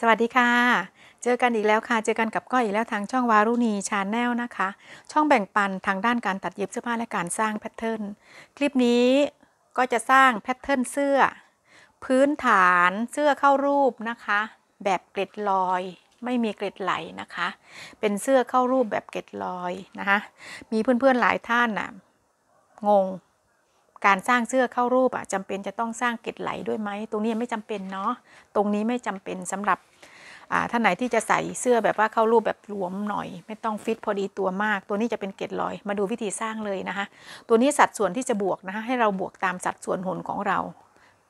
สวัสดีค่ะ เจอกันอีกแล้วค่ะ เจอกันกับก้อยอีกแล้วทางช่องวารุณีชาแนลนะคะ ช่องแบ่งปันทางด้านการตัดเย็บเสื้อผ้าและการสร้างแพทเทิร์น คลิปนี้ก็จะสร้างแพทเทิร์นเสื้อ พื้นฐานเสื้อเข้ารูปนะคะ แบบเกล็ดลอย ไม่มีเกล็ดไหลนะคะ เป็นเสื้อเข้ารูปแบบเกล็ดลอยนะคะ มีเพื่อนๆหลายท่านน่ะงงการสร้างเสื้อเข้ารูปอ่ะจำเป็นจะต้องสร้างเกล็ดไหลด้วยไหมตรงนี้ไม่จำเป็นเนาะ ตรงนี้ไม่จำเป็นสำหรับท่านไหนที่จะใส่เสื้อแบบว่าเข้ารูปแบบหลวมหน่อยไม่ต้องฟิตพอดีตัวมาก ตัวนี้จะเป็นเกล็ดลอย มาดูวิธีสร้างเลยนะคะ ตัวนี้สัดส่วนที่จะบวกนะคะ ให้เราบวกตามสัดส่วนหนของเรา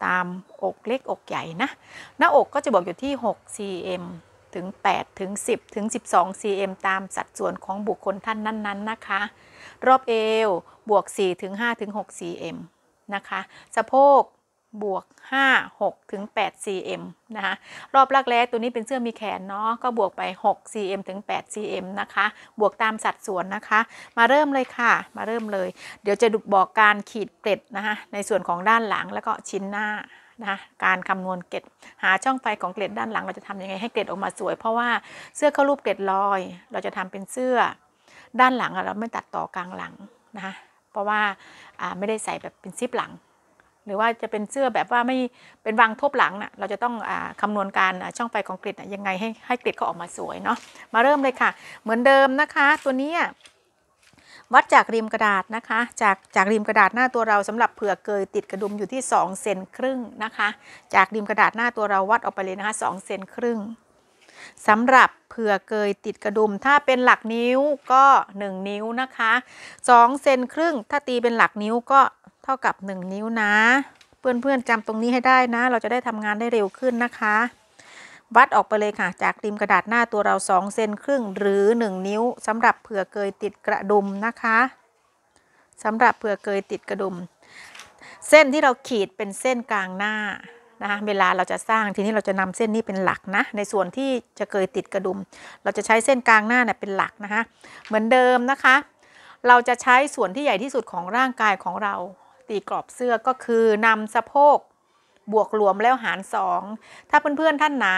ตามอกเล็กอกใหญ่นะ หน้าอกก็จะบวกอยู่ที่6 cm ถึง 8 ถึง 10 ถึง 12 cm ตามสัดส่วนของบุคคลท่านนั้น ๆนนนะคะรอบเอวบวก4ถึง5ถึง6 cm นะคะ สะโพกบวก 5 6ถึง8 cm นะคะรอบรักแร้ตัวนี้เป็นเสื้อมีแขนเนาะก็บวกไป6 cm ถึง8 cm นะคะ บวกตามสัดส่วนนะคะ มาเริ่มเลยค่ะ มาเริ่มเลย เดี๋ยวจะบอกการขีดเกล็ดนะคะในส่วนของด้านหลังแล้วก็ชิ้นหน้า นะการคำนวณเกล็ด หาช่องไฟของเกล็ดด้านหลัง เราจะทำยังไงให้เกล็ดออกมาสวย เพราะว่าเสื้อเข้ารูปเกล็ดลอย เราจะทำเป็นเสื้อด้านหลังเราไม่ตัดต่อกลางหลัง นะคะ เพราะว่าไม่ได้ใส่แบบเป็นซิปหลัง หรือว่าจะเป็นเสื้อแบบว่าไม่เป็นวางทบหลังนะ่ะ เราจะต้องอคำนวณการช่องไฟของกริดนะยังไงให้ให้กริดเขาออกมาสวยเนาะ มาเริ่มเลยค่ะ เหมือนเดิมนะคะตัวนี้ วัดจากริมกระดาษนะคะ จากจากริมกระดาษหน้าตัวเราสำหรับเผื่อเกยติดกระดุมอยู่ที่2 เซนครึ่งนะคะ จากริมกระดาษหน้าตัวเราวัดออกไปเลยนะคะสเซนครึ่งสำหรับเผื่อเกยติดกระดุม ถ้าเป็นหลักนิ้วก็ 1 นิ้วนะคะ2เซนครึ่งถ้าตีเป็นหลักนิ้วก็เท่ากับ 1 นิ้วนะเพื่อนๆจำตรงนี้ให้ได้นะ เราจะได้ทำงานได้เร็วขึ้นนะคะ วัดออกไปเลยค่ะ จากริมกระดาษหน้าตัวเรา2เซนครึ่งหรือ 1 นิ้วสำหรับเผื่อเกยติดกระดุมนะคะสำหรับเผื่อเกยติดกระดุม เส้นที่เราขีดเป็นเส้นกลางหน้านะคะเวลาเราจะสร้างทีนี้เราจะนำเส้นนี้เป็นหลักนะในส่วนที่จะเกยติดกระดุม เราจะใช้เส้นกลางหน้าเนี่ยเป็นหลักนะคะเหมือนเดิมนะคะ เราจะใช้ส่วนที่ใหญ่ที่สุดของร่างกายของเรา ตีกรอบเสื้อก็คือนำสะโพกบวกรวมแล้วหารสองถ้าเพื่อนๆท่านไหน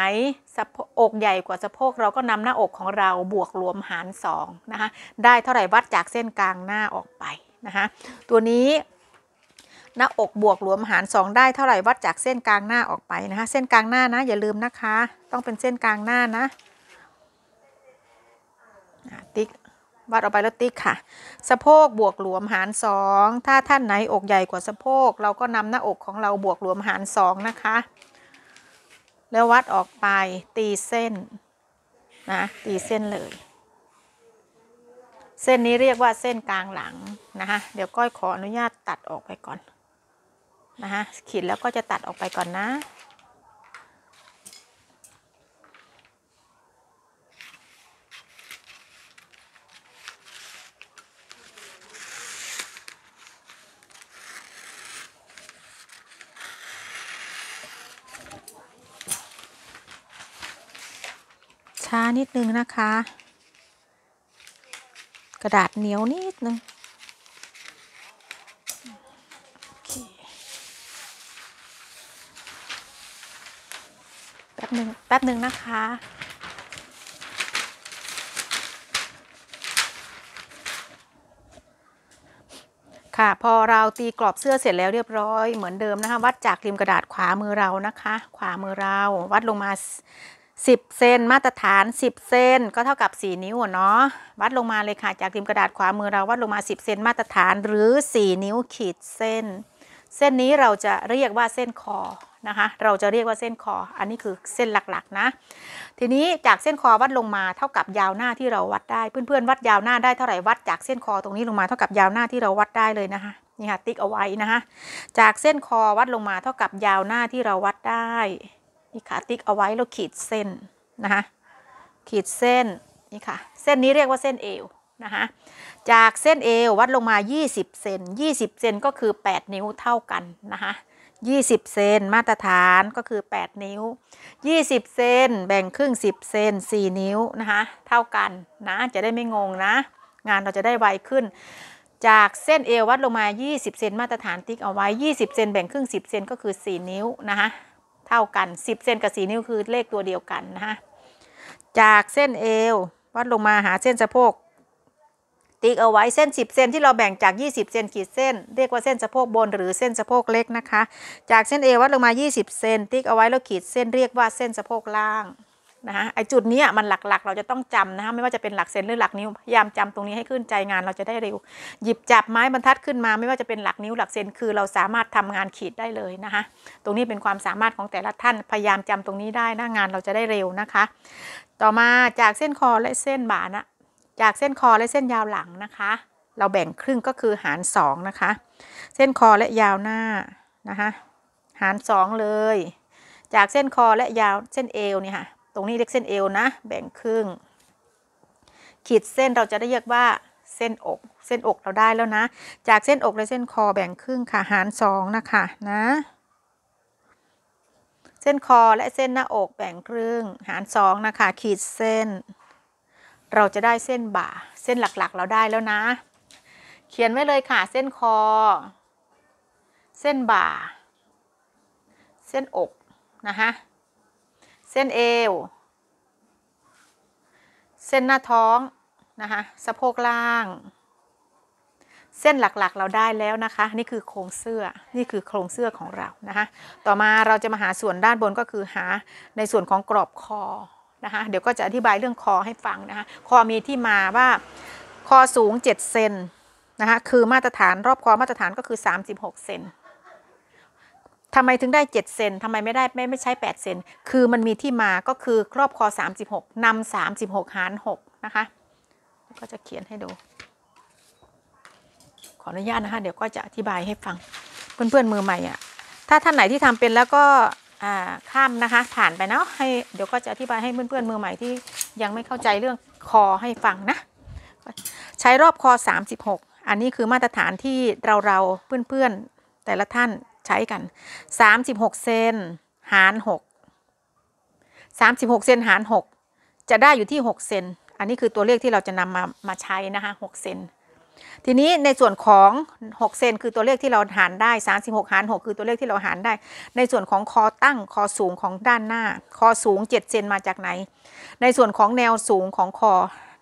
สะอกใหญ่กว่าสะโพกเราก็นำหน้าอกของเราบวกรวมหารสองนะคะได้เท่าไหร่วัดจากเส้นกลางหน้าออกไปนะคะตัวนี้หน้าอกบวกหลวมหาร2ได้เท่าไหร่วัดจากเส้นกลางหน้าออกไปนะคะ เส้นกลางหน้านะอย่าลืมนะคะ ต้องเป็นเส้นกลางหน้านะติ๊กวัดออกไปแล้วติ๊กค่ะ สะโพกบวกหลวมหาร2ถ้าท่านไหนอกใหญ่กว่าสะโพก เราก็นำหน้าอกของเราบวกหลวมหาร2นะคะ แล้ววัดออกไปตีเส้น นะ ตีเส้นเลย เส้นนี้เรียกว่าเส้นกลางหลังนะคะ เดี๋ยวก้อยขออนุญาตตัดออกไปก่อนนะคะขีดแล้วก็จะตัดออกไปก่อน นะ ช้า นิด นึงนะคะ กระดาษเหนียว นิด นึงหนึ่งแป๊บหนึ่งนะคะ ค่ะพอเราตีกรอบเสื้อเสร็จแล้วเรียบร้อย เหมือนเดิมนะคะ วัดจากริมกระดาษขวามือเรานะคะ ขวามือเรา วัดลงมา 10เซนมาตรฐาน 10เซนก็เท่ากับ 4 นิ้วเนาะวัดลงมาเลยค่ะจากริมกระดาษขวามือเรา วัดลงมา 10เซนมาตรฐานหรือ 4 นิ้วขีดเส้นเส้นนี้เราจะเรียกว่าเส้นคอนะคะ เราจะเรียกว่าเส้นคอ อันนี้คือเส้นหลักๆนะ ทีนี้จากเส้นคอวัดลงมาเท่ากับยาวหน้าที่เราวัดได้ เพื่อนๆ วัดยาวหน้าได้เท่าไหร่วัดจากเส้นคอตรงนี้ลงมาเท่ากับยาวหน้าที่เราวัดได้เลยนะคะ นี่ค่ะติ๊กเอาไว้นะคะ จากเส้นคอวัดลงมาเท่ากับยาวหน้าที่เราวัดได้ นี่ค่ะติ๊กเอาไว้เราขีดเส้นนะคะ ขีดเส้นนี่ค่ะ เส้นนี้เรียกว่าเส้นเอวนะคะจากเส้นเอววัดลงมา 20เซน20เซนก็คือ 8 นิ้วเท่ากันนะคะ20เซนมาตรฐานก็คือ 8 นิ้ว 20เซนแบ่งครึ่ง10เซน4นิ้วนะคะเท่ากันนะจะได้ไม่งงนะงานเราจะได้ไวขึ้น จากเส้นเอววัดลงมา 20เซนมาตรฐานติ๊กเอาไว้ 20เซนแบ่งครึ่ง 10เซนก็คือ 4 นิ้วนะคะเท่ากัน 10เซนกับ4นิ้วคือเลขตัวเดียวกันนะคะจากเส้นเอววัดลงมาหาเส้นสะโพกติ๊กเอาไว้เส้น 10 เซนที่เราแบ่งจาก 20 เซนขีดเส้นเรียกว่าเส้นสะโพกบนหรือเส้นสะโพกเล็กนะคะ จากเส้น A วัดลงมา20เซนติ๊กเอาไว้แล้วขีดเส้นเรียกว่าเส้นสะโพกล่างนะคะไอจุดนี้มันหลักๆ เราจะต้องจำนะคะไม่ว่าจะเป็นหลักเซนหรือหลักนิ้วพยายามจำตรงนี้ให้ขึ้นใจงานเราจะได้เร็วหยิบจับไม้บรรทัดขึ้นมาไม่ว่าจะเป็นหลักนิ้วหลักเซนคือเราสามารถทำงานขีดได้เลยนะคะตรงนี้เป็นความสามารถของแต่ละท่านพยายามจำตรงนี้ได้นะงานเราจะได้เร็วนะคะ ต่อมาจากเส้นคอและเส้นบ่านะจากเส้นคอและเส้นยาวหลังนะคะ เราแบ่งครึ่งก็คือหารสองนะคะ เส้นคอและยาวหน้า นะคะหารสองเลย จากเส้นคอและยาวเส้นเอวเนี่ยค่ะ ตรงนี้เรียกเส้นเอวนะ แบ่งครึ่ง ขีดเส้นเราจะได้เรียกว่าเส้นอก เส้นอกเราได้แล้วนะ จากเส้นอกและเส้นคอแบ่งครึ่งค่ะ หารสองนะคะนะ เส้นคอและเส้นหน้าอกแบ่งครึ่ง หารสองนะคะ ขีดเส้นเราจะได้เส้นบ่าเส้นหลักๆเราได้แล้วนะ เขียนไว้เลยค่ะเส้นคอ เส้นบ่า เส้นอกนะคะเส้นเอว เส้นหน้าท้องนะคะสะโพกล่างเส้นหลักๆเราได้แล้วนะคะนี่คือโครงเสื้อนี่คือโครงเสื้อของเรานะคะต่อมาเราจะมาหาส่วนด้านบนก็คือหาในส่วนของกรอบคอนะคะเดี๋ยวก็จะอธิบายเรื่องคอให้ฟังนะคะ คอมีที่มาว่า คอสูง7เซนนะคะคือมาตรฐานรอบคอมาตรฐานก็คือ 36 เซนทำไมถึงได้7เซนทำไมไม่ได้ไม่ไม่ใช้ 8 เซน คือมันมีที่มาก็คือครอบคอ 36 นำ 36 หาร6นะคะ ก็จะเขียนให้ดู ขออนุญาตนะคะ เดี๋ยวก็จะอธิบายให้ฟัง เพื่อนๆมือใหม่อะ่ะ ถ้าท่านไหนที่ทำเป็นแล้วก็ข้ามนะคะ ผ่านไปเนาะให้เดี๋ยวก็จะอธิบายให้เพื่อนๆ มือใหม่ที่ยังไม่เข้าใจเรื่องคอให้ฟังนะ ใช้รอบคอ 36 อันนี้คือมาตรฐานที่เราเราเพื่อนๆ แต่ละท่านใช้กัน 36 เซนหาร 6 36เซนหาร 6 จะได้อยู่ที่ 6 เซนอันนี้คือตัวเลขที่เราจะนำมามาใช้นะคะ6เซนทีนี้ในส่วนของ 6 เซนคือตัวเลขที่เราหารได้36หาร 6 คือตัวเลขที่เราหารได้ ในส่วนของคอตั้งคอสูงของด้านหน้า คอสูง 7 เซนมาจากไหน ในส่วนของแนวสูงของคอ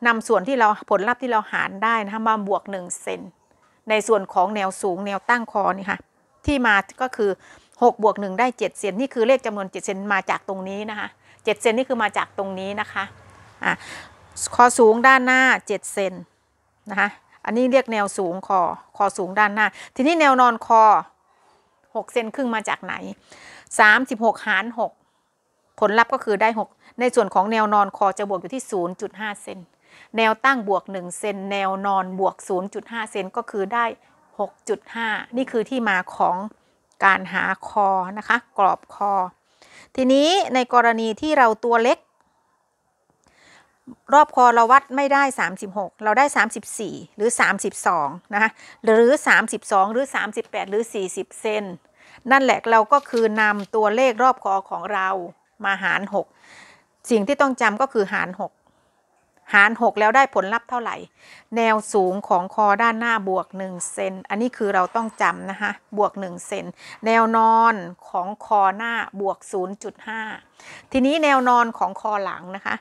นำส่วนที่เราผลลัพธ์ที่เราหารได้นะมาบวก 1 เซน ในส่วนของแนวสูงแนวตั้งคอนี่ค่ะ ที่มาก็คือ 6 บวก1ได้ 7 เซน นี่คือเลขจำนวน 7 เซน มาจากตรงนี้นะคะ 7 เซนนี่คือมาจากตรงนี้นะคะอ่ะคอสูงด้านหน้า 7 เซนนะคะอันนี้เรียกแนวสูงคอ คอสูงด้านหน้า ทีนี้แนวนอนคอ 6 เซนครึ่งมาจากไหน 36 หาร 6 ผลลัพธ์ก็คือได้ 6 ในส่วนของแนวนอนคอจะบวกอยู่ที่ 0.5 เซน แนวตั้งบวก 1 เซน แนวนอนบวก 0.5 เซน ก็คือได้ 6.5 นี่คือที่มาของการหาคอนะคะกรอบคอ ทีนี้ในกรณีที่เราตัวเล็กรอบคอเราวัดไม่ได้ 36 เราได้ 34 หรือ 32นะคะหรือ 32 หรือ 38 หรือ 40เซนนั่นแหละเราก็คือนำตัวเลขรอบคอของเรามาหาร 6 สิ่งที่ต้องจำก็คือหาร 6หาร6แล้วได้ผลลัพธ์เท่าไหร่ แนวสูงของคอด้านหน้าบวก 1 เซนอันนี้คือเราต้องจำนะคะบวก 1 เซนแนวนอนของคอหน้าบวก 0.5 ทีนี้แนวนอนของคอหลังนะคะ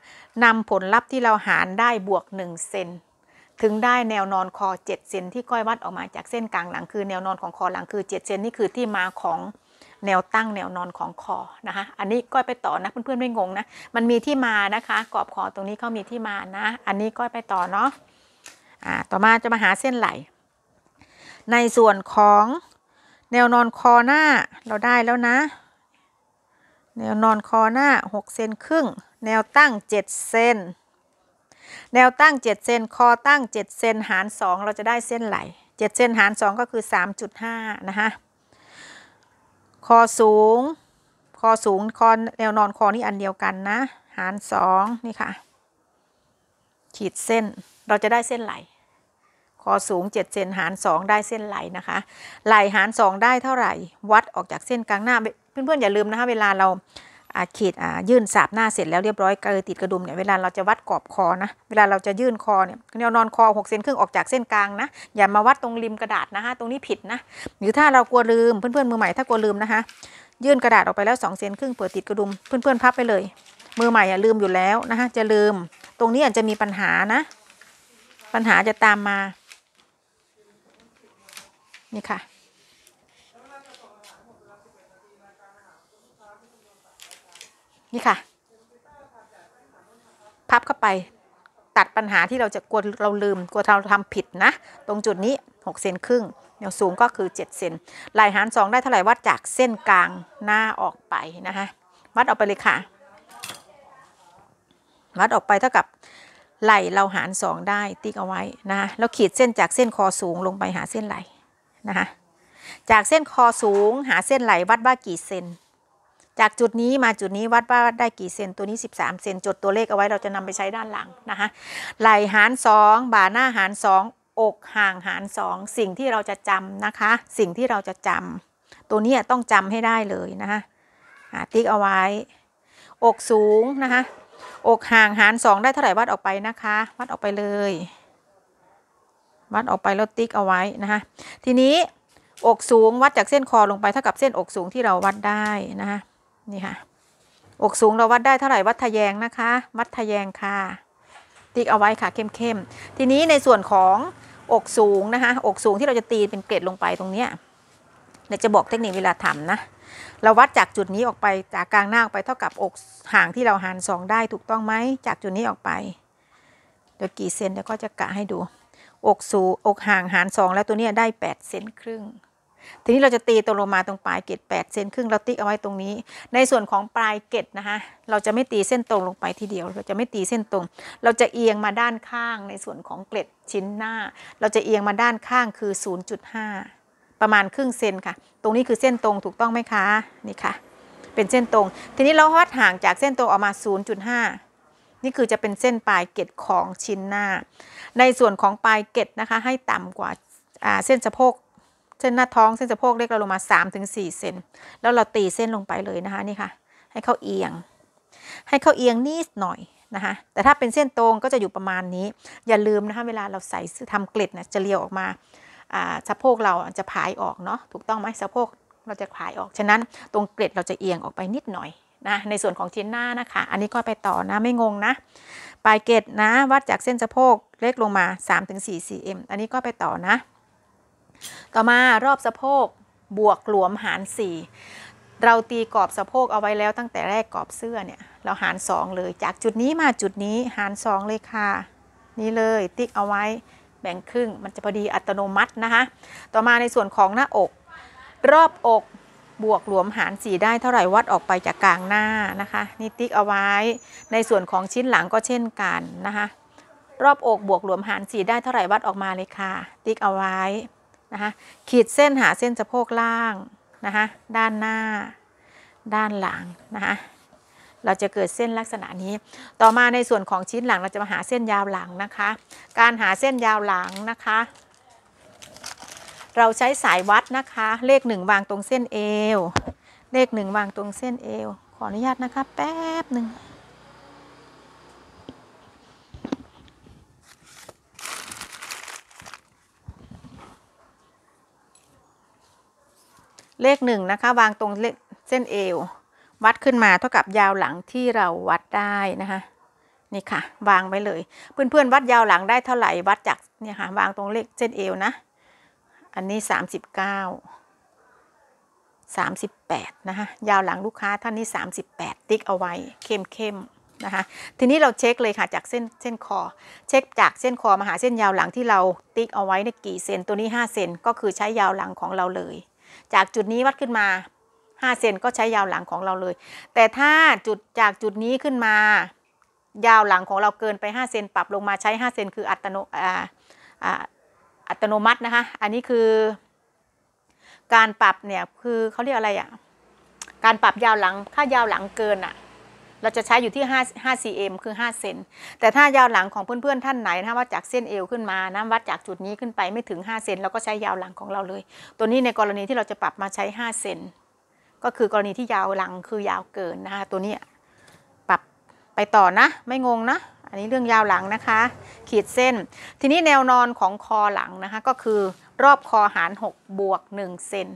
นำผลลัพธ์ที่เราหารได้บวก 1 เซนถึงได้แนวนอนคอ7เซนที่ก้อยวัดออกมาจากเส้นกลางหลังคือแนวนอนของคอหลังคือ7เซนนี่คือที่มาของแนวตั้งแนวนอนของคอนะคะอันนี้ก้อยไปต่อนะเพื่อนๆไม่งงนะมันมีที่มานะคะ กรอบคอตรงนี้เขามีที่มานะ อันนี้ก้อยไปต่อเนาะอ่าต่อมาจะมาหาเส้นไหลในส่วนของแนวนอนคอหน้าเราได้แล้วนะ แนวนอนคอหน้า6เซนครึ่งแนวตั้ง7เซนแนวตั้ง7เซนคอตั้ง7เซนหาร 2 เราจะได้เส้นไหล7เซนหาร2ก็คือ 3.5 นะคะคอสูง คอสูง คอแนว นอนคอ นี่อันเดียวกันนะ หารสองนี่ค่ะ ขีดเส้น เราจะได้เส้นไหลคอสูง7เซนหารสอง ได้เส้นไหลนะคะ ไหลหารสอง ได้เท่าไหร่ วัดออกจากเส้นกลางหน้าเพื่อนๆอย่าลืม นะคะเวลาเราอาขีดยื่นสาบ หน้าเสร็จแล้วเรียบร้อยเกยติดกระดุมเนี่ยเวลาเราจะวัดกรอบคอนะ เวลาเราจะยื่นคอเนี่ยเรานอนคอ6เซนครึ่งออกจากเส้นกลางนะ อย่ามาวัดตรงริมกระดาษนะคะตรงนี้ผิดนะ หรือถ้าเรากลัวลืมเพื่อนเนมือใหม่ถ้ากลัวลืมนะคะยื่นกระดาษออกไปแล้ว2เซนครึ่งเปิดติดกระดุมเพื่อนเพื่อนพับไปเลยมือใหม่อ่ะลืมอยู่แล้วนะคะจะลืม ตรงนี้อาจจะมีปัญหานะ ปัญหาจะตามมา นี่ค่ะี่ค่ะพับเข้าไปตัดปัญหาที่เราจะกลัวเราลืมกลัวเราทำผิดนะ ตรงจุดนี้ 6 เซนครึ่งแนวสูงก็คือ 7 เซนลายหาร2ได้เท่าไหร่วัดจากเส้นกลางหน้าออกไปนะคะวัดออกไปเลยค่ะ วัดออกไปเท่ากับไหลเราหาร2ได้ติ๊กเอาไว้นะคะล้วขีดเส้นจากเส้นคอสูงลงไปหาเส้นไหลนะคะจากเส้นคอสูงหาเส้นไหลวัดว่ากี่เซนจากจุดนี้มาจุดนี้วัดว่าได้กี่เซนตัวนี้13เซนจดตัวเลขเอาไว้เราจะนำไปใช้ด้านหลังนะคะไหลหาร2บ่าหน้าหาร2อกห่างหาร2สิ่งที่เราจะจำนะคะ สิ่งที่เราจะจำ ตัวนี้ต้องจำให้ได้เลยนะคะติ๊กเอาไว้ อกสูงนะคะ อกห่างหาร2ได้เท่าไหร่วัดออกไปนะคะ วัดออกไปเลย วัดออกไปแล้วติ๊กเอาไว้นะคะทีนี้อกสูงวัดจากเส้นคอลงไปเท่ากับเส้นอกสูงที่เราวัดได้นะคะนี่ค่ะ อกสูงเราวัดได้เท่าไหร่วัดทะแยงนะคะ วัดทะแยงค่ะ ติ๊กเอาไว้ค่ะเข้มๆ ทีนี้ในส่วนของอกสูงนะคะ อกสูงที่เราจะตีเป็นเกรดลงไปตรงเนี้ยเราจะบอกเทคนิคเวลาทำนะ เราวัดจากจุดนี้ออกไปจากกลางหน้าออกไป เท่ากับอกห่างที่เราหารสองได้ถูกต้องไหม จากจุดนี้ออกไปเดี๋ยวกี่เซนเดี๋ยวก็จะกะให้ดู อกสูงอกห่างหารสองแล้วตัวเนี้ยได้8เซนครึ่งทีนี้เราจะตีตัวลงมาตรงปลายเกต8เซนครึ่ง เราติ๊กเอาไว้ตรงนี้ ในส่วนของปลายเกตนะคะเราจะไม่ตีเส้นตรงลงไปทีเดียว เราจะไม่ตีเส้นตรง เราจะเอียงมาด้านข้าง ในส่วนของเกล็ดชิ้นหน้า เราจะเอียงมาด้านข้างคือ 0.5 ประมาณครึ่งเซนค่ะ ตรงนี้คือเส้นตรงถูกต้องไหมคะ นี่ค่ะ เป็นเส้นตรง ทีนี้เราฮอดห่างจากเส้นตรงออกมา 0.5 นี่คือจะเป็นเส้นปลายเกตของชิ้นหน้า ในส่วนของปลายเกตนะคะ ให้ต่ำกว่าเส้นสะโพกเส้นหน้าท้องเส้นสะโพกเล็กเราลงมา 3-4เซนแล้วเราตีเส้นลงไปเลยนะคะนี่ค่ะ ให้เขาเอียง ให้เขาเอียงนิดหน่อยนะคะ แต่ถ้าเป็นเส้นตรงก็จะอยู่ประมาณนี้ อย่าลืมนะคะเวลาเราใส่ทำเกล็ดนะจะเลียวออกมาสะโพกเราจะผายออกเนาะถูกต้องไหมสะโพกเราจะผายออก ฉะนั้นตรงเกล็ดเราจะเอียงออกไปนิดหน่อยนะในส่วนของชิ้นหน้านะคะ อันนี้ก็ไปต่อนะไม่งงนะ ปลายเกล็ดนะวัดจากเส้นสะโพกเล็กลงมา3-4 cm อันนี้ก็ไปต่อนะต่อมารอบสะโพกบวกหลวมหาร4เราตีกรอบสะโพกเอาไว้แล้วตั้งแต่แรกกรอบเสื้อเนี่ยเราหาร2เลยจากจุดนี้มาจุดนี้หาร2เลยค่ะ นี่เลยติ๊กเอาไว้ แบ่งครึ่งมันจะพอดีอัตโนมัตินะคะ ต่อมาในส่วนของหน้าอก รอบอกบวกหลวมหาร4ได้เท่าไหร่วัดออกไปจากกลางหน้านะคะ นี่ติ๊กเอาไว้ในส่วนของชิ้นหลังก็เช่นกันนะคะรอบอกบวกหลวมหาร4ได้เท่าไหร่วัดออกมาเลยค่ะ ติ๊กเอาไว้นะคะขีดเส้นหาเส้น สะโพกล่าง นะคะด้านหน้า ด้านหลังนะคะเราจะเกิดเส้นลักษณะนี้ ต่อมาในส่วนของชิ้นหลังเราจะมาหาเส้นยาวหลัง นะคะ การหาเส้นยาวหลัง นะคะ เราใช้สายวัด นะคะเลขหนึ่งวางตรงเส้นเอวเลขหนึ่งวางตรงเส้นเอว ขออนุญาตนะคะแป๊บหนึ่งเลขหนึ่งนะคะวางตรงเส้นเอววัดขึ้นมาเท่ากับยาวหลังที่เราวัดได้นะคะนี่ ค่ะวางไว้เลย เพื่อนๆวัดยาวหลังได้เท่าไหร่วัดจากเนี่ยค่ะวางตรงเลขเส้นเอวนะอันนี้ 39 38นะคะยาวหลังลูกค้าท่านนี้ 38 ติ๊กเอาไว้ เข้มเข้มนะคะทีนี้เราเช็คเลยค่ะจากเส้นเส้นคอ เช็คจากเส้นคอมาหาเส้นยาวหลังที่เราติ๊กเอาไว้ในกี่เซนตัวนี้5เซนก็คือใช้ยาวหลังของเราเลยจากจุดนี้วัดขึ้นมา5เซนก็ใช้ยาวหลังของเราเลย แต่ถ้าจุดจากจุดนี้ขึ้นมา ยาวหลังของเราเกินไป 5เซนปรับลงมาใช้5เซนคืออัตโนอัตโนมัตินะคะ อันนี้คือ การปรับเนี่ย คือเขาเรียกอะไรอะ่ะการปรับยาวหลังค่ายาวหลังเกินอะ่ะเราจะใช้อยู่ที่5 5 cm คือ 5 เซน แต่ถ้ายาวหลังของเพื่อนๆ ท่านไหนนะว่าจากเส้นเอวขึ้นมา นะวัดจากจุดนี้ขึ้นไปไม่ถึง 5 เซนเราก็ใช้ยาวหลังของเราเลย ตัวนี้ในกรณีที่เราจะปรับมาใช้ 5 เซน ก็คือกรณีที่ยาวหลังคือยาวเกินนะคะ ตัวนี้ปรับไปต่อนะ ไม่งงนะอันนี้เรื่องยาวหลังนะคะ ขีดเส้น ทีนี้แนวนอนของคอหลังนะคะก็คือรอบคอหาร 6 บวก 1 เซน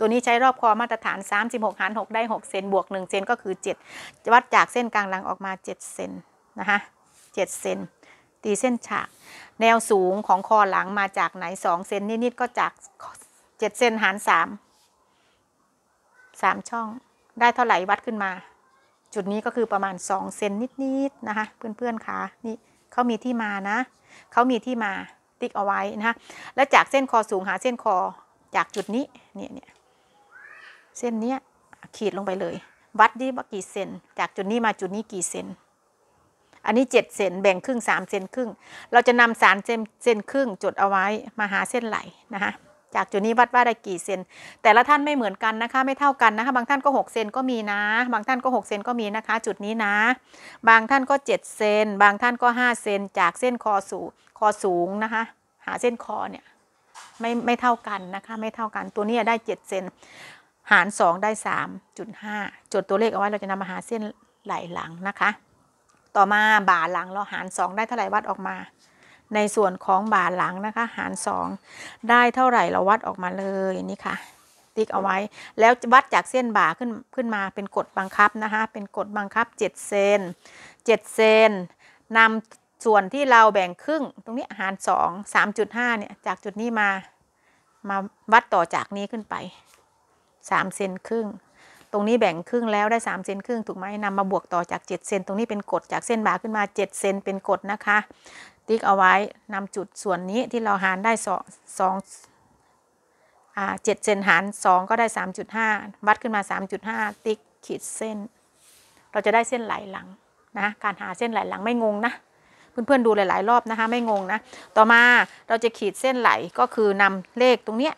ตัวนี้ใช้รอบคอมาตรฐาน 36 หาร 6 ได้6เซนบวก 1 เซนก็คือ7วัดจากเส้นกลางหลังออกมา 7 เซนนะคะ7เซนตีเส้นฉากแนวสูงของคอหลังมาจากไหน 2 เซนนิดๆก็จาก7เซนหาร 3 3ช่องได้เท่าไหร่วัดขึ้นมาจุดนี้ก็คือประมาณ 2 เซนนิดๆนะคะเพื่อนๆคะนี่เขามีที่มานะเขามีที่มาติ๊กเอาไว้นะคะแล้วจากเส้นคอสูงหาเส้นคอจากจุดนี้เนี่ยเนี่ยเส้นนี้ขีดลงไปเลยวัดนีว่ากี่เซน จากจุดนี้มาจุดนี้กี่เซน อันนี้เจ็ดเซนแบ่งครึ่งสามเซนครึ่ง เราจะนำสารเซนเซนครึ่ง จดเอาไว้มาหาเส้นไหลนะคะจากจุดนี้วัดว่าได้กี่เซนแต่ละท่านไม่เหมือนกันนะคะ ไม่เท่ากันนะคะ บางท่านก็ 6 เซนก็มีนะ บางท่านก็ 6 เซนก็มีนะคะ จุดนี้นะ บางท่านก็7เซนบางท่านก็5เซน จากเส้นคอสูงคอสูงนะคะ หาเส้นคอเนี่ยไม่ไม่เท่ากันนะคะ ไม่เท่ากันตัวนี้ได้7เซนหาร2ได้ 3.5จดตัวเลขเอาไว้เราจะนำมาหาเส้นไหลหลังนะคะ ต่อมาบ่าหลังเราหาร 2 ได้เท่าไหร่วัดออกมา ในส่วนของบ่าหลังนะคะหาร 2 ได้เท่าไหร่เราวัดออกมาเลยนี่ค่ะ ติ๊กเอาไว้แล้ววัดจากเส้นบ่าขึ้นขึ้นมาเป็นกฎบังคับนะคะเป็นกฎบังคับ7เซน7เซนนำส่วนที่เราแบ่งครึ่งตรงนี้หาร 2 3.5เนี่ยจากจุดนี้มามาวัดต่อจากนี้ขึ้นไปสามเซนครึ่งตรงนี้แบ่งครึ่งแล้วได้สามเซนครึ่งถูกไหมนำมาบวกต่อจากเจ็ดเซนตรงนี้เป็นกดจากเส้นบาขึ้นมาเจ็ดเซนเป็นกดนะคะ ติ๊กเอาไว้นำจุดส่วนนี้ที่เราหารได้สองสองเจ็ดเซนหารสองก็ได้สามจุดห้าวัดขึ้นมาสามจุดห้าติ๊กขีดเส้น เราจะได้เส้นไหลหลังนะการหาเส้นไหลหลังไม่งงนะเพื่อนๆดูหลาย ๆ รอบนะคะ ไม่งงนะ ต่อมาเราจะขีดเส้นไหลก็คือนำเลขตรงเนี้ย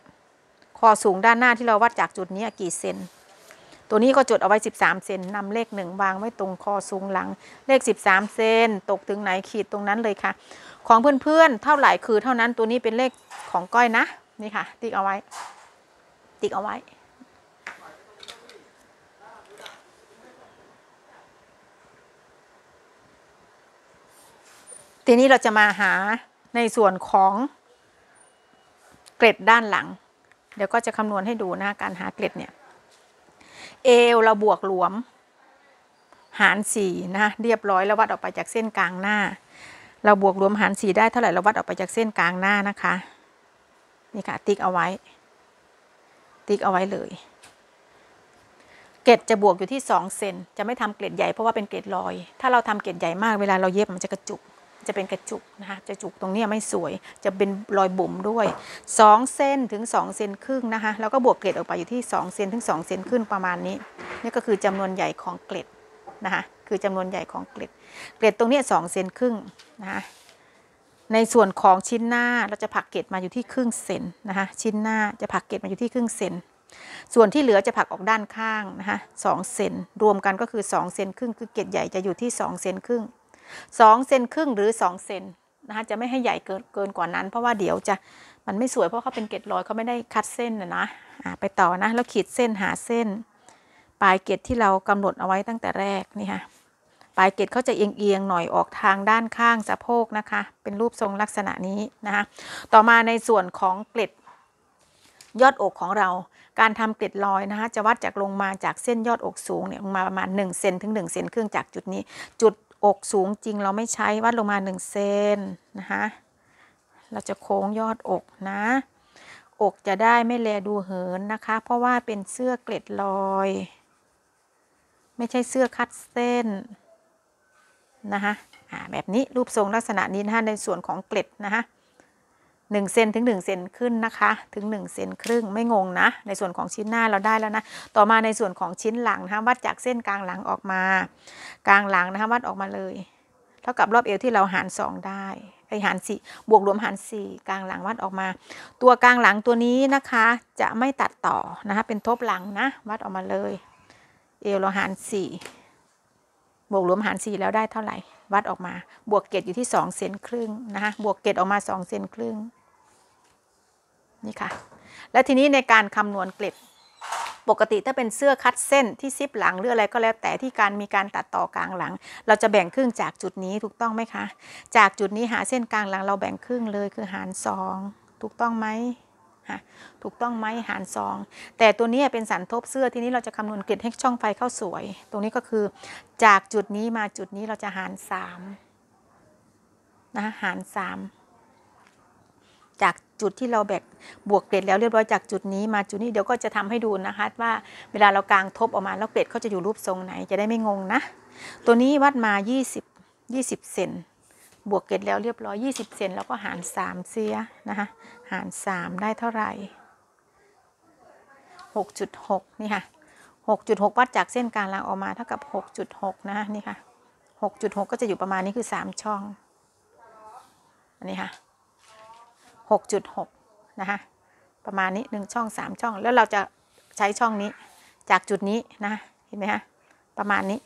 อสูงด้านหน้าที่เราวัดจากจุดนี้กี่เซน ตัวนี้ก็จดเอาไว้13เซนนำเลขหนึ่งวาง ไว้ตรงคอสูงหลัง เลข13เซนตกถึงไหนขีดตรงนั้นเลยค่ะ ของเพื่อนๆเท่าไหร่คือเท่านั้นตัวนี้เป็นเลขของ ก้อยนะ นี่ค่ะ ติ๊กเอาไว้ ติ๊กเอาไว้ ทีนี้เราจะมาหาในส่วนของเกร็ดด้านหลังเดี๋ยวก็จะคำนวณให้ดูนะการหาเกล็ดเนี่ย เอวเราบวกหลวม หารสี่นะเรียบร้อยแล้ววัดออกไปจากเส้นกลางหน้า เราบวกรวมหารสี่ได้เท่าไหร่เราวัดออกไปจากเส้นกลางหน้านะคะ นี่ค่ะ ติ๊กเอาไว้ ติ๊กเอาไว้เลย เกล็ดจะบวกอยู่ที่สองเซนจะไม่ทำเกล็ดใหญ่ เพราะว่าเป็นเกล็ดลอย ถ้าเราทำเกล็ดใหญ่มากเวลาเราเย็บมันจะกระจุกจะเป็นกระจุกนะคะกระจุกตรงนี้ไม่สวย จะเป็นรอยบุ๋มด้วย2เซนถึง2เซนครึ่งนะคะแล้วก็บวกเกล็ดออกไปอยู่ที่ 2 เซนถึง2เซนขึ้นประมาณนี้ นี่ก็คือจำนวนใหญ่ของเกล็ดนะคะคือจำนวนใหญ่ของเกล็ด เกล็ดตรงนี้2เซนครึ่งนะคะในส่วนของชิ้นหน้าเราจะผักเกล็ดมาอยู่ที่ครึ่งเซนนะคะชิ้นหน้าจะผักเกล็ดมาอยู่ที่ครึ่งเซน ส่วนที่เหลือจะผักออกด้านข้างนะคะสเซนรวมกันก็คือ2เซนครึ่งคือเกล็ดใหญ่จะอยู่ที่2เซนครึ่ง2เซนครึ่งหรือ2เซนนะคะจะไม่ให้ใหญ่เกินเกินกว่านั้น เพราะว่าเดี๋ยวจะมันไม่สวยเพราะเขาเป็นเกล็ดลอยเขาไม่ได้คัดเส้นนะนะไปต่อนะแล้วขีดเส้นหาเส้น ปลายเกล็ดที่เรากำหนดเอาไว้ตั้งแต่แรกนี่ค่ะปลายเกล็ดเขาจะเอียงๆ หน่อยออกทางด้านข้างสะโพกนะคะเป็นรูปทรงลักษณะนี้นะคะต่อมาในส่วนของเกล็ดยอดอกของเรา การทำเกล็ดลอยนะคะจะวัดจากลงมาจากเส้นยอดอกสูงเนี่ยลงมาประมาณ1เซนถึง1เซนครึ่งจากจุดนี้จุดอกสูงจริงเราไม่ใช้วัดลงมา1เซนนะคะเราจะโค้งยอดอกนะ อกจะได้ไม่แลดูเหินนะคะเพราะว่าเป็นเสื้อเกล็ดลอย ไม่ใช่เสื้อคัดเส้น นะคะแบบนี้รูปทรงลักษณะนี้นะคะในส่วนของเกล็ดนะคะ1เซนถึง1เซนขึ้นนะคะ ถึง 1เซนครึ่งไม่งงนะในส่วนของชิ้นหน้าเราได้แล้วนะต่อมาในส่วนของชิ้นหลังนะคะวัดจากเส้นกลางหลังออกมา กลางหลังนะคะวัดออกมาเลยเท่ากับรอบเอวที่เราหาร 2 ได้ไอหารสี่บวกรวมหารสี่กลางหลังวัดออกมา ตัวกลางหลังตัวนี้นะคะจะไม่ตัดต่อนะคะเป็นทบหลังนะวัดออกมาเลย เอวเราหารสี่บวกรวมหารสี่แล้วได้เท่าไหร่ วัดออกมา บวกเกตอยู่ที่สองเซนครึ่งนะคะบวกเกตออกมาสองเซนครึ่งนี่ค่ะ และทีนี้ในการคำนวณเกล็บปกติถ้าเป็นเสื้อคัดเส้นที่ซิปหลังหรืออะไรก็แล้วแต่ที่การมีการตัดต่อกลางหลัง เราจะแบ่งครึ่งจากจุดนี้ถูกต้องไหมคะ จากจุดนี้หาเส้นกลางหลัง เราแบ่งครึ่งเลยคือหารสอง ถูกต้องไหม ถูกต้องไหมหารอง แต่ตัวนี้เป็นสันทบเสื้อทีนี้เราจะคำนวณเกล็ดให้ช่องไฟเข้าสวย ตรงนี้ก็คือ จากจุดนี้มาจุดนี้เราจะหาร3นะหาร 3 จากจุดที่เราแบกบวกเกล็ดแล้วเรียบร้อยจากจุดนี้มาจุดนี้เดี๋ยวก็จะทำให้ดูนะคะ ว่าเวลาเรากางทบออกมาแล้วเกล็ดเขาจะอยู่รูปทรงไหนจะได้ไม่งงนะ ตัวนี้วัดมา 20 20 เซนบวกเกล็ดแล้วเรียบร้อย 20 เซนแล้วก็หาร3เสียนะคะหาร3ได้เท่าไหร่ 6.6นี่ค่ะ 6.6 วัดจากเส้นกลางลางออกมาเท่ากับ 6.6นะะนี่ค่ะ 6.6 ก็จะอยู่ประมาณนี้คือ3ช่องอันนี้ค่ะ6.6นะคะประมาณนี้1ช่อง3ช่องแล้วเราจะใช้ช่องนี้จากจุดนี้นะเห็นไหมคะประมาณนี้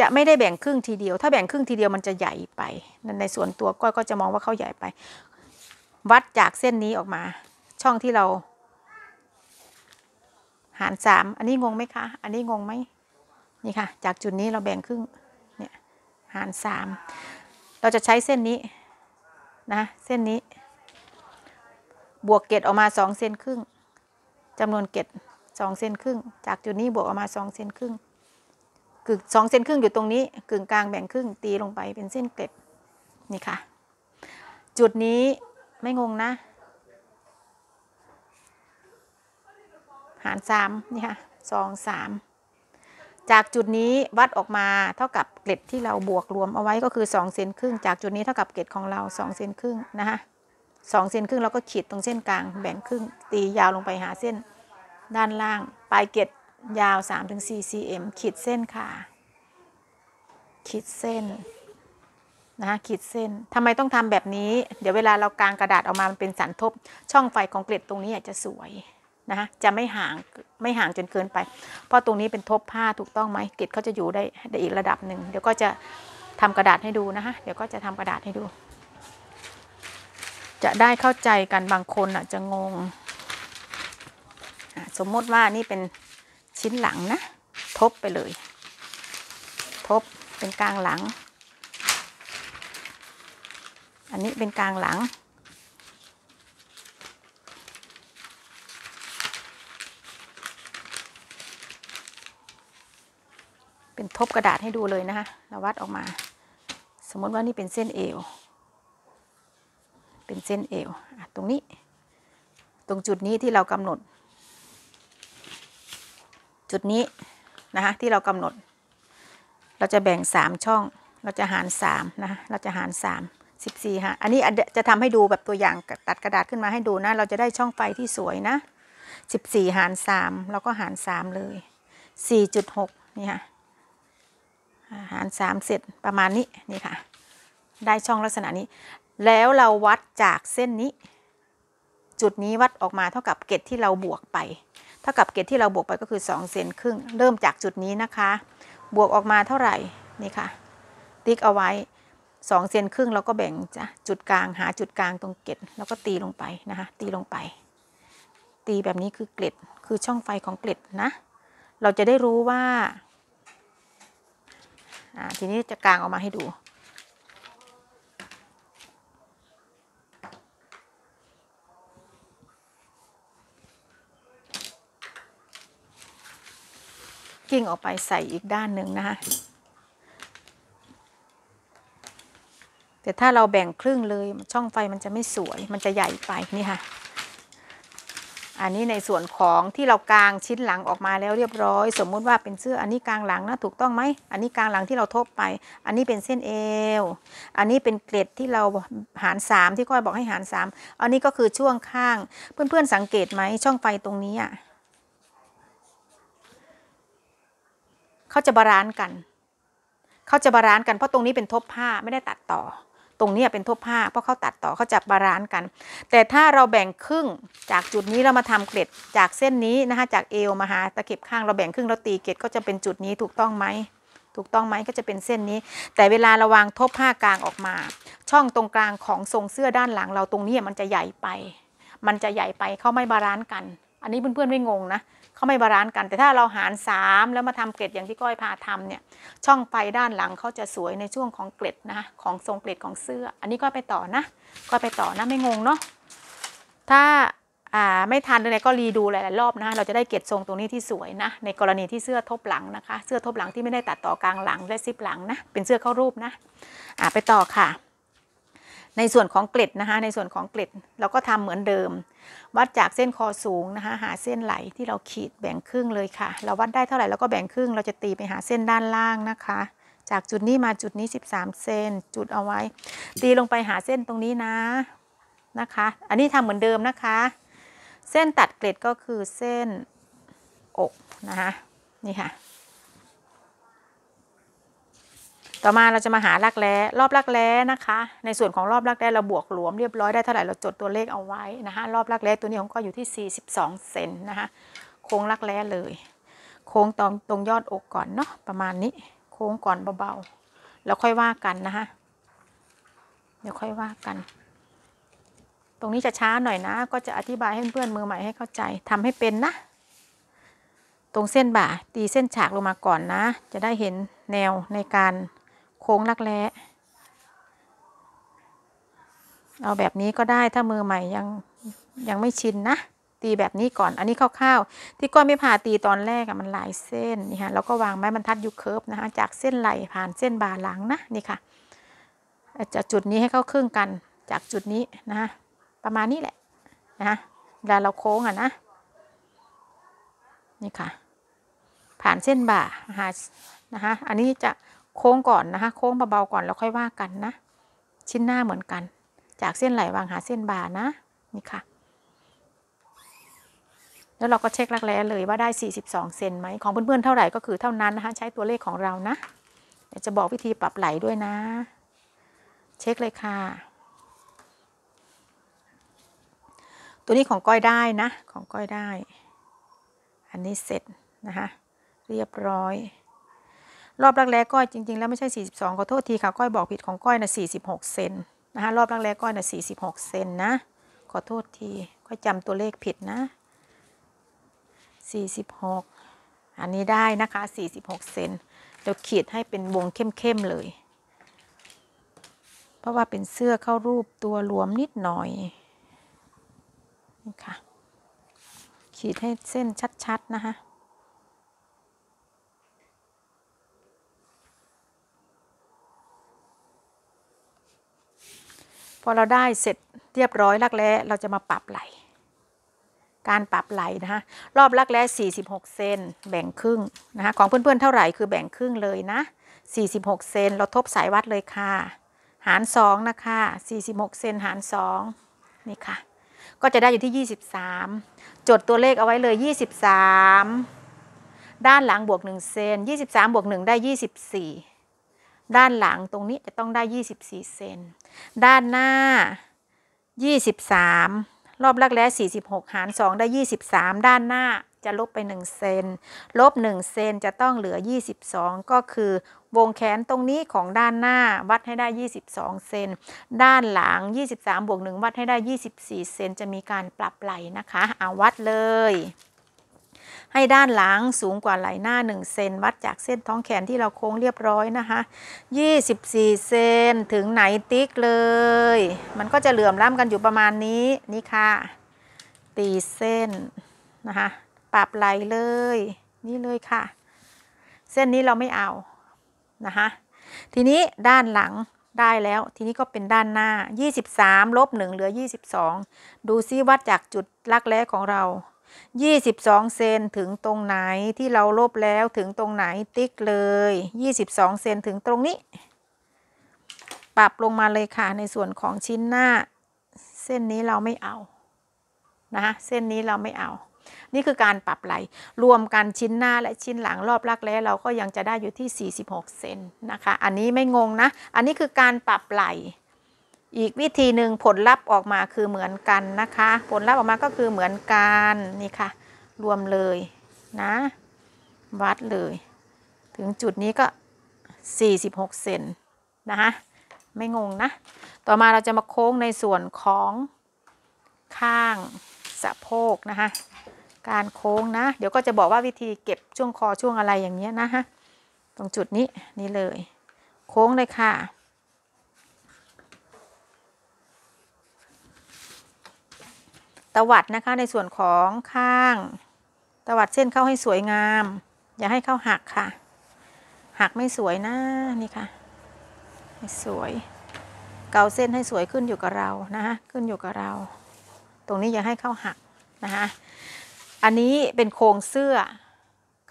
จะไม่ได้แบ่งครึ่งทีเดียวถ้าแบ่งครึ่งทีเดียวมันจะใหญ่ไปในส่วนตัวก้อยก็จะมองว่าเขาใหญ่ไป วัดจากเส้นนี้ออกมาช่องที่เราหารสามอันนี้งงไหมคะ อันนี้งงไหมนี่ค่ะ จากจุดนี้เราแบ่งครึ่งเนี่ยหารสามเราจะใช้เส้นนี้นะเส้นนี้ บวกเกตออกมาสองเ้นครึ่งจำนวนเกตสองเส้นครึ่ง จากจุดนี้บวกออกมาสองเ้นครึ่งกึ่งสองเส้นครึ่งอยู่ตรงนี้กึ่งกลางแบ่งครึ่งตีลงไปเป็นเส้นเกล็ดนี่ค่ะจุดนี้ไม่งงนะ หารสามนี่ค่ะสองสามจากจุดนี้วัดออกมาเท่ากับเกล็ดที่เราบวกรวมเอาไว้ก็คือ2เซนครึ่งจากจุดนี้เท่ากับเกล็ดของเรา 2เซนครึ่งนะคะสองเซนครึ่งเราก็ขีดตรงเส้นกลาง แบ่งครึ่งตียาวลงไปหาเส้นด้านล่างปลายเกล็ดยาว 3-4 cm ขีดเส้นค่ะขีดเส้นนะคะขีดเส้น ทำไมต้องทำแบบนี้เดี๋ยวเวลาเรากางกระดาษออกมามันเป็นสันทบ ช่องไฟของเกล็ดตรงนี้จะสวยนะคะจะไม่ห่างไม่ห่างจนเกินไปเพราะตรงนี้เป็นทบผ้าถูกต้องไหมกิดเขาจะอยู่ได้ได้อีกระดับหนึ่งเดี๋ยวก็จะทำกระดาษให้ดูนะคะเดี๋ยวก็จะทำกระดาษให้ดู จะได้เข้าใจกันบางคนอ่ะจะงงสมมติว่านี่เป็นชิ้นหลังนะทบไปเลย ทบเป็นกลางหลัง อันนี้เป็นกลางหลังเป็นทบกระดาษให้ดูเลยนะคะเราวัดออกมา สมมติว่านี่เป็นเส้นเอว เป็นเส้นเอวตรงนี้ ตรงจุดนี้ที่เรากำหนด จุดนี้นะคะ ที่เรากำหนด เราจะแบ่ง3ช่องเราจะหาร 3 นะเราจะหาร3 14ฮะอันนี้จะทำให้ดูแบบตัวอย่างตัดกระดาษขึ้นมาให้ดูนะ เราจะได้ช่องไฟที่สวยนะ 14 หาร3แล้วก็หาร3เลย4.6นี่ฮะหารสามเสร็จประมาณนี้นี่ค่ะได้ช่องลักษณะนี้ แล้วเราวัดจากเส้นนี้ จุดนี้วัดออกมาเท่ากับเกตที่เราบวกไป เท่ากับเกตที่เราบวกไปก็คือ 2 เซนครึ่งเริ่มจากจุดนี้นะคะ บวกออกมาเท่าไหร่ นี่ค่ะ ติ๊กเอาไว้2เซนครึ่งเราก็แบ่งจ้ะจุดกลางหาจุดกลางตรงเกตแล้วก็ตีลงไปนะคะ ตีลงไป ตีแบบนี้คือเกล็ด คือช่องไฟของเกล็ดนะ เราจะได้รู้ว่าอทีนี้จะกางออกมาให้ดู กิ่งออกไปใส่อีกด้านหนึ่งนะคะแต่ถ้าเราแบ่งครึ่งเลย ช่องไฟมันจะไม่สวย มันจะใหญ่ไปนี่ค่ะอันนี้ในส่วนของที่เรากางชิ้นหลังออกมาแล้วเรียบร้อย สมมุติว่าเป็นเสื้ออันนี้กางหลังนะ ถูกต้องไหม อันนี้กางหลังที่เราทบไป อันนี้เป็นเส้นเอว อันนี้เป็นเกล็ดที่เราหาร3ที่ก้อยบอกให้หาร 3 อันนี้ก็คือช่วงข้าง เพื่อนๆสังเกตไหมช่องไฟตรงนี้อ่ะเขาจะบาลานซ์กัน เขาจะบาลานซ์กันเพราะตรงนี้เป็นทบผ้าไม่ได้ตัดต่อตรงนี้เป็นทบผ้าเพราะเขาตัดต่อเขาจับบาลานซ์กัน แต่ถ้าเราแบ่งครึ่งจากจุดนี้เรามาทำเกล็ดจากเส้นนี้นะคะจากเอวมาหาตะเข็บข้างเราแบ่งครึ่งเราตีเกล็ดก็จะเป็นจุดนี้ถูกต้องไหมถูกต้องไหมก็จะเป็นเส้นนี้ แต่เวลาระวางทบผ้ากลางออกมา ช่องตรงกลางของทรงเสื้อด้านหลัง เราตรงนี้มันจะใหญ่ไป มันจะใหญ่ไปเขาไม่บาลานซ์กัน อันนี้เพื่อนๆไม่งงนะเขาไม่บาลานซ์กัน แต่ถ้าเราหาร3แล้วมาทำเกล็ดอย่างที่ก้อยพาทำเนี่ยช่องไฟด้านหลังเขาจะสวยในช่วงของเกล็ดนะของทรงเกล็ดของเสื้อ อันนี้ก็ไปต่อนะก็ไปต่อนะไม่งงเนาะถ้าอ่าไม่ทันเลยก็รีดูหลายๆรอบนะ เราจะได้เกล็ดทรงตรงนี้ที่สวยนะ ในกรณีที่เสื้อทบหลังนะคะ เสื้อทบหลังที่ไม่ได้ตัดต่อกลางหลังและซิปหลังนะเป็นเสื้อเข้ารูปนะอ่าไปต่อค่ะในส่วนของเกล็ดนะคะ ในส่วนของเกล็ดเราก็ทำเหมือนเดิม วัดจากเส้นคอสูงนะคะหาเส้นไหลที่เราขีดแบ่งครึ่งเลยค่ะ เราวัดได้เท่าไหร่เราก็แบ่งครึ่ง เราจะตีไปหาเส้นด้านล่างนะคะ จากจุดนี้มาจุดนี้13เซนจุดเอาไว้ ตีลงไปหาเส้นตรงนี้นะนะคะ อันนี้ทำเหมือนเดิมนะคะ เส้นตัดเกล็ดก็คือเส้นอกนะคะ นี่ค่ะต่อมาเราจะมาหารักแร้รอบรักแร้นะคะ ในส่วนของรอบรักแร้เราบวกหลวม เรียบร้อยได้เท่าไหร่เราจดตัวเลขเอาไว้นะคะรอบรักแร้ตัวนี้ของก็อยู่ที่ 42 เซนนะคะโค้งรักแร้เลย โค้งตรงตรงยอดอกก่อนเนาะประมาณนี้ โค้งก่อนเบาๆแล้วค่อยว่ากันนะคะเดี๋ยวค่อยว่ากัน ตรงนี้จะช้าหน่อยนะ ก็จะอธิบายให้เพื่อนมือใหม่ให้เข้าใจ ทำให้เป็นนะ ตรงเส้นบ่า ตีเส้นฉากลงมาก่อนนะ จะได้เห็นแนวในการค้งรักแร้เอาแบบนี้ก็ได้ถ้ามือใหม่ยัง ยัง ไม่ชิน นะ ตีแบบนี้ก่อนอันนี้คร่าวๆที่ก้อนไม่ผ่าตีตอนแรกอะมันหลายเส้นนี่คะะเราก็ วางไม้บรรทัดยูเคิร์ฟนะคะจากเส้นไหลผ่านเส้นบ่าหลังนะนี่ค่ะจากจุดนี้ให้เข้าครึ่งกันจากจุดนี้นะคะประมาณนี้แหละนะคะเวลาเราโค้งอะนะนี่ค่ะ ผ่านเส้นบ่านะคะอันนี้จะโค้งก่อนนะคะโค้งเบาๆก่อนแล้วค่อยว่ากันนะ ชิ้นหน้าเหมือนกัน จากเส้นไหลวางหาเส้นบ่านะนี่ค่ะ แล้วเราก็เช็คลักแร้เลยว่าได้42เซนไหมของเพื่อนๆเท่าไหร่ก็คือเท่านั้นนะคะใช้ตัวเลขของเรานะเดี๋ยวจะบอกวิธีปรับไหลด้วยนะ เช็คเลยค่ะ ตัวนี้ของก้อยได้นะของก้อยได้ อันนี้เสร็จนะคะเรียบร้อยรอบรักแร้ก้อยจริงๆแล้วไม่ใช่ 42ขอโทษทีค่ะก้อยบอกผิดของก้อยนะ46เซนนะคะรอบรักแร้ก้อยนะ46เซนนะ ขอโทษทีก้อยจำตัวเลขผิดนะ 46 อันนี้ได้นะคะ 46 เซนเดี๋ยวขีดให้เป็นวงเข้มๆเลย เพราะว่าเป็นเสื้อเข้ารูปตัวรวมนิดหน่อยนี่ค่ะขีดให้เส้นชัดๆนะคะพอเราได้เสร็จเรียบร้อยรักแร้เราจะมาปรับไหล การปรับไหลนะคะรอบรักแร้46 เซน แบ่งครึ่งนะคะของเพื่อนๆ เท่าไหร่ คือแบ่งครึ่งเลยนะ 46 เซน เราทบสายวัดเลยค่ะ หาร2นะคะ 46 เซน หาร2นี่ค่ะ ก็จะได้อยู่ที่ 23 จดตัวเลขเอาไว้เลย 23 ด้านหลังบวก 1 เซน 23 บวก1ได้ 24ด้านหลังตรงนี้จะต้องได้24เซนด้านหน้า 23 รอบลักแล้46 หาร 2 ได้ 23 ด้านหน้าจะลบไป1เซนลบ1เซนจะต้องเหลือ 22 ก็คือ วงแขนตรงนี้ของด้านหน้าวัดให้ได้ 22เซนด้านหลัง 23บวก1วัดให้ได้ 24 เซน จะมีการปรับไหลนะคะเอาวัดเลยให้ด้านหลังสูงกว่าไหล่หน้า1เซนวัดจากเส้นท้องแขนที่เราโค้งเรียบร้อยนะคะ24เซนถึงไหนติ๊กเลย มันก็จะเหลื่อมล้ำกันอยู่ประมาณนี้นี่ค่ะ ตีเส้นนะคะปรับไหลเลย นี่เลยค่ะ เส้นนี้เราไม่เอานะคะทีนี้ด้านหลังได้แล้วทีนี้ก็เป็นด้านหน้า 23ลบ1เหลือ22 ดูซิวัดจากจุดลักแร้ของเรา22เซนถึงตรงไหนที่เราลบแล้วถึงตรงไหนติ๊กเลย 22 เซนถึงตรงนี้ ปรับลงมาเลยค่ะ ในส่วนของชิ้นหน้า เส้นนี้เราไม่เอานะเส้นนี้เราไม่เอา นี่คือการปรับไหล รวมกันชิ้นหน้าและชิ้นหลังรอบรักแล้เราก็ยังจะได้อยู่ที่ 46 เซนนะคะ อันนี้ไม่งงนะอันนี้คือการปรับไหลอีกวิธีหนึ่งผลลัพธ์ออกมาคือเหมือนกันนะคะ ผลลัพธ์ออกมาก็คือเหมือนกันนี่ ค่ะ รวมเลย นะวัดเลย ถึงจุดนี้ก็ 46 เซนนะคะไม่งงนะ ต่อมาเราจะมาโค้งในส่วนของข้างสะโพกนะคะการโค้งนะเดี๋ยวก็จะบอกว่าวิธีเก็บช่วงคอช่วงอะไรอย่างเงี้ยนะฮะตรงจุดนี้ นี่เลยโค้งเลยค่ะตวัดนะคะในส่วนของข้างตวัดเส้นเข้าให้สวยงาม อย่าให้เข้าหักค่ะ หักไม่สวยนะนี่ค่ะสวย เกาเส้นให้สวยขึ้นอยู่กับเรานะคะขึ้นอยู่กับเรา ตรงนี้อย่าให้เข้าหักนะคะอันนี้เป็นโครงเสื้อ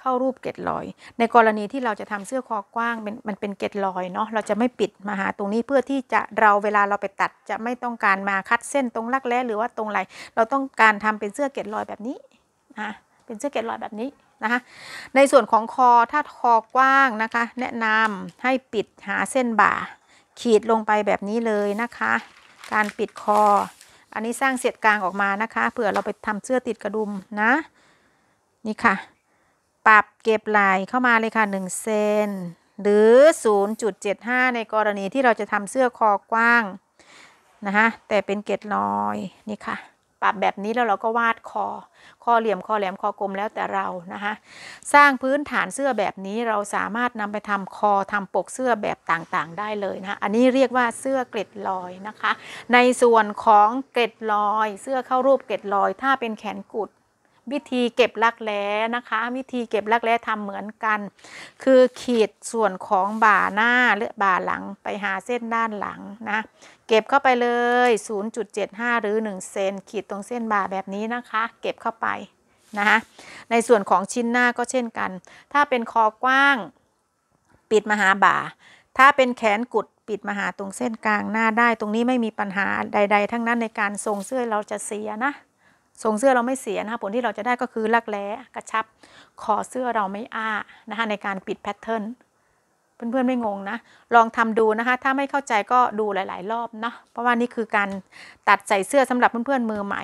เข้ารูปเกล็ดลอย ในกรณีที่เราจะทำเสื้อคอกว้างมันเป็นเกล็ดลอยเนาะเราจะไม่ปิดมาหาตรงนี้เพื่อที่จะเราเวลาเราไปตัดจะไม่ต้องการมาคัดเส้นตรงรักแร้หรือว่าตรงไหลเราต้องการทำเป็นเสื้อเกล็ดลอยแบบนี้นะเป็นเสื้อเกล็ดลอยแบบนี้นะคะ ในส่วนของคอถ้าคอกว้างนะคะ แนะนำให้ปิดหาเส้นบ่าขีดลงไปแบบนี้เลยนะคะ การปิดคออันนี้สร้างเสียดกลางออกมานะคะเผื่อเราไปทำเสื้อติดกระดุมนะนี่ค่ะปรับเก็บลายเข้ามาเลยค่ะ1เซนหรือ 0.75 ในกรณีที่เราจะทำเสื้อคอกว้างนะคะแต่เป็นเกล็ดลอยนี่ค่ะปรับแบบนี้แล้วเราก็วาดคอคอเหลี่ยมคอแหลมคอกลมแล้วแต่เรานะคะสร้างพื้นฐานเสื้อแบบนี้เราสามารถนำไปทำคอทำปกเสื้อแบบต่างๆได้เลยนะะอันนี้เรียกว่าเสื้อเกล็ดลอยนะคะในส่วนของเกล็ดลอยเสื้อเข้ารูปเกล็ดลอย ถ้าเป็นแขนกุดวิธีเก็บรักแร้นะคะ วิธีเก็บรักแร้ทำเหมือนกัน คือขีดส่วนของบ่าหน้าหรือบ่าหลังไปหาเส้นด้านหลังนะเก็บเข้าไปเลย 0.75 หรือ 1 เซนขีดตรงเส้นบ่าแบบนี้นะคะ เก็บเข้าไปนะคะในส่วนของชิ้นหน้าก็เช่นกัน ถ้าเป็นคอกว้าง ปิดมาหาบ่า ถ้าเป็นแขนกุดปิดมาหาตรงเส้นกลางหน้าได้ ตรงนี้ไม่มีปัญหาใด ๆ ทั้งนั้นในการทรงเสื้อเราจะเสียนะทรงเสื้อเราไม่เสียนะคะ ผลที่เราจะได้ก็คือลักแร้กระชับคอเสื้อเราไม่อ้านะคะในการปิดแพทเทิร์นเพื่อนๆไม่งงนะ ลองทำดูนะคะ ถ้าไม่เข้าใจก็ดูหลาย ๆ รอบเนาะเพราะว่านี่คือการตัดใส่เสื้อสำหรับเพื่อนๆมือใหม่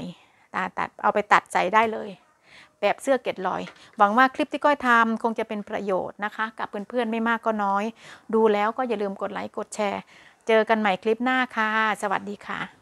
ตัดเอาไปตัดใส่ได้เลย แบบเสื้อเก็ดลอยหวังว่าคลิปที่ก้อยทำคงจะเป็นประโยชน์นะคะ กับเพื่อนๆไม่มากก็น้อย ดูแล้วก็อย่าลืมกดไลค์กดแชร์ เจอกันใหม่คลิปหน้าค่ะสวัสดีค่ะ